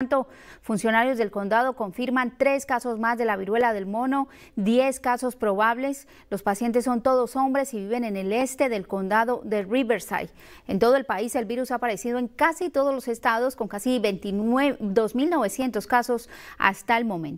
tanto, funcionarios del condado confirman tres casos más de la viruela del mono, diez casos probables. Los pacientes son todos hombres y viven en el este del condado de Riverside. En todo el país el virus ha aparecido en casi todos los estados con casi 2,900 casos hasta el momento.